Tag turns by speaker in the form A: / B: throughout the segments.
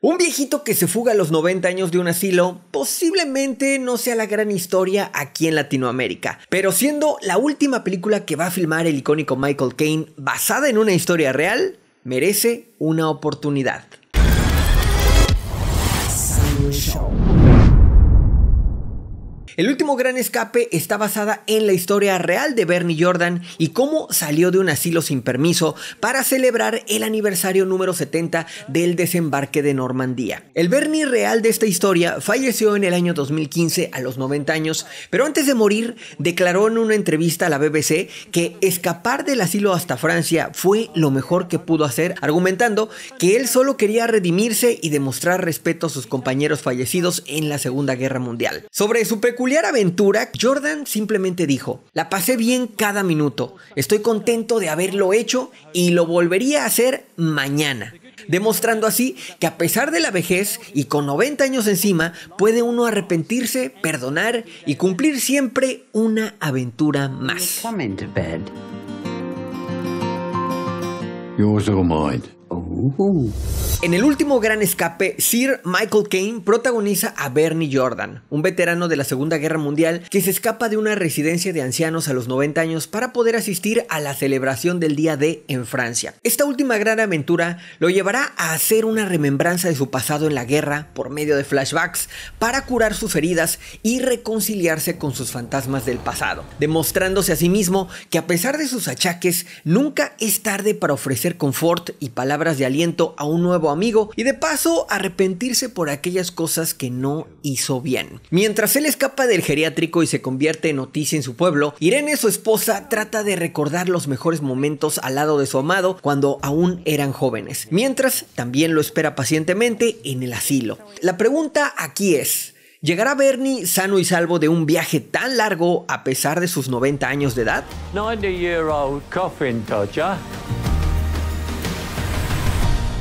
A: Un viejito que se fuga a los 90 años de un asilo posiblemente no sea la gran historia aquí en Latinoamérica, pero siendo la última película que va a filmar el icónico Michael Caine basada en una historia real, merece una oportunidad. El último gran escape está basada en la historia real de Bernie Jordan y cómo salió de un asilo sin permiso para celebrar el aniversario número 70 del desembarque de Normandía. El Bernie real de esta historia falleció en el año 2015 a los 90 años, pero antes de morir declaró en una entrevista a la BBC que escapar del asilo hasta Francia fue lo mejor que pudo hacer, argumentando que él solo quería redimirse y demostrar respeto a sus compañeros fallecidos en la Segunda Guerra Mundial. Sobre su aventura, Jordan simplemente dijo, la pasé bien cada minuto, estoy contento de haberlo hecho y lo volvería a hacer mañana demostrando así que a pesar de la vejez y con 90 años encima, puede uno arrepentirse, perdonar y cumplir siempre una aventura más. En el último gran escape, Sir Michael Caine protagoniza a Bernie Jordan, un veterano de la Segunda Guerra Mundial que se escapa de una residencia de ancianos a los 90 años para poder asistir a la celebración del Día D en Francia. Esta última gran aventura lo llevará a hacer una remembranza de su pasado en la guerra por medio de flashbacks para curar sus heridas y reconciliarse con sus fantasmas del pasado, demostrándose a sí mismo que a pesar de sus achaques, nunca es tarde para ofrecer confort y palabras de aliento a un nuevo amigo y de paso arrepentirse por aquellas cosas que no hizo bien. Mientras él escapa del geriátrico y se convierte en noticia en su pueblo, Irene, su esposa, trata de recordar los mejores momentos al lado de su amado cuando aún eran jóvenes, mientras también lo espera pacientemente en el asilo. La pregunta aquí es, ¿Llegará Bernie sano y salvo de un viaje tan largo a pesar de sus 90 años de edad?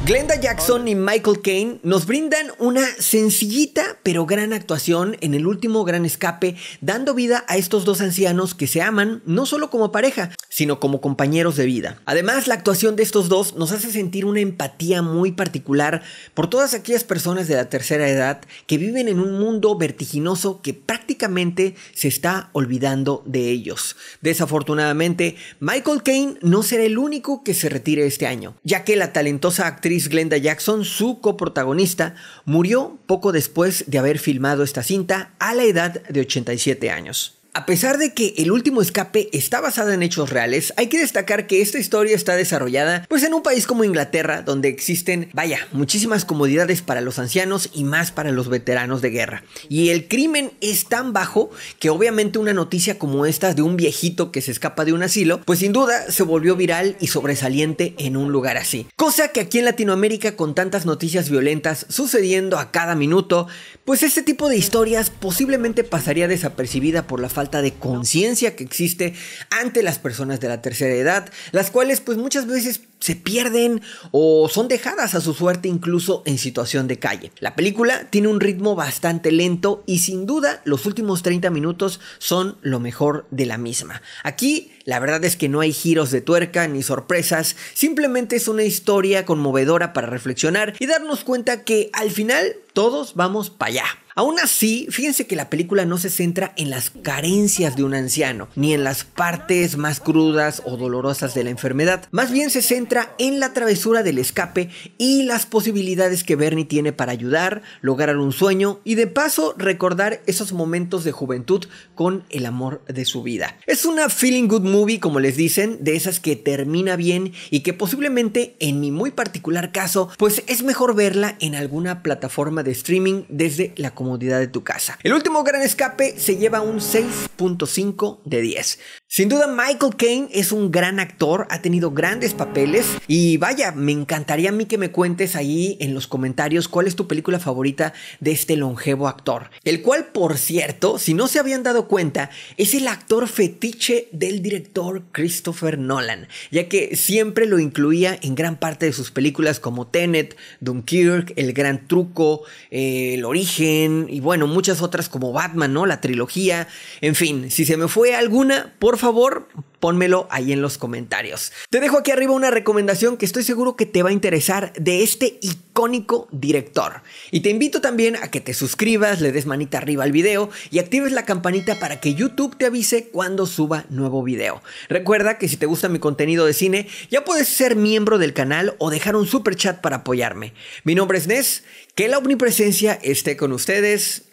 A: Glenda Jackson y Michael Caine nos brindan una sencillita pero gran actuación en el último gran escape, dando vida a estos dos ancianos que se aman no solo como pareja, sino como compañeros de vida. Además, la actuación de estos dos nos hace sentir una empatía muy particular por todas aquellas personas de la tercera edad que viven en un mundo vertiginoso que prácticamente se está olvidando de ellos. Desafortunadamente, Michael Caine no será el único que se retire este año, ya que la talentosa actriz Glenda Jackson, su coprotagonista, murió poco después de haber filmado esta cinta a la edad de 87 años. A pesar de que El último escape está basada en hechos reales, hay que destacar que esta historia está desarrollada pues en un país como Inglaterra donde existen, vaya, muchísimas comodidades para los ancianos y más para los veteranos de guerra. Y el crimen es tan bajo que obviamente una noticia como esta de un viejito que se escapa de un asilo, pues sin duda se volvió viral y sobresaliente en un lugar así. Cosa que aquí en Latinoamérica con tantas noticias violentas sucediendo a cada minuto, pues este tipo de historias posiblemente pasaría desapercibida por la falta falta de conciencia que existe ante las personas de la tercera edad, las cuales pues muchas veces se pierden o son dejadas a su suerte incluso en situación de calle. La película tiene un ritmo bastante lento y sin duda los últimos 30 minutos son lo mejor de la misma. Aquí la verdad es que no hay giros de tuerca ni sorpresas, simplemente es una historia conmovedora para reflexionar y darnos cuenta que al final todos vamos para allá. Aún así, fíjense que la película no se centra en las carencias de un anciano, ni en las partes más crudas o dolorosas de la enfermedad. Más bien se centra entra en la travesura del escape y las posibilidades que Bernie tiene para ayudar, lograr un sueño y de paso recordar esos momentos de juventud con el amor de su vida. Es una feeling good movie, como les dicen, de esas que termina bien y que posiblemente en mi muy particular caso, pues es mejor verla en alguna plataforma de streaming desde la comodidad de tu casa. El último gran escape se lleva un 6.5 de 10. Sin duda Michael Caine es un gran actor, ha tenido grandes papeles y vaya, me encantaría a mí que me cuentes ahí en los comentarios cuál es tu película favorita de este longevo actor, el cual por cierto, si no se habían dado cuenta, es el actor fetiche del director Christopher Nolan, ya que siempre lo incluía en gran parte de sus películas como Tenet, Dunkirk, El Gran Truco, eh, El Origen y bueno, muchas otras como Batman, ¿no? La trilogía, en fin, si se me fue alguna, por favor, pónmelo ahí en los comentarios. Te dejo aquí arriba una recomendación que estoy seguro que te va a interesar de este icónico director. Y te invito también a que te suscribas, le des manita arriba al video y actives la campanita para que YouTube te avise cuando suba nuevo video. Recuerda que si te gusta mi contenido de cine, ya puedes ser miembro del canal o dejar un super chat para apoyarme. Mi nombre es Nes, que la omnipresencia esté con ustedes.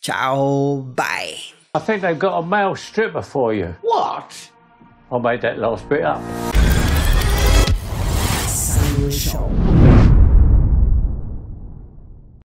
A: Chao, bye. I think they've got a male stripper for you. What? I made that last bit up.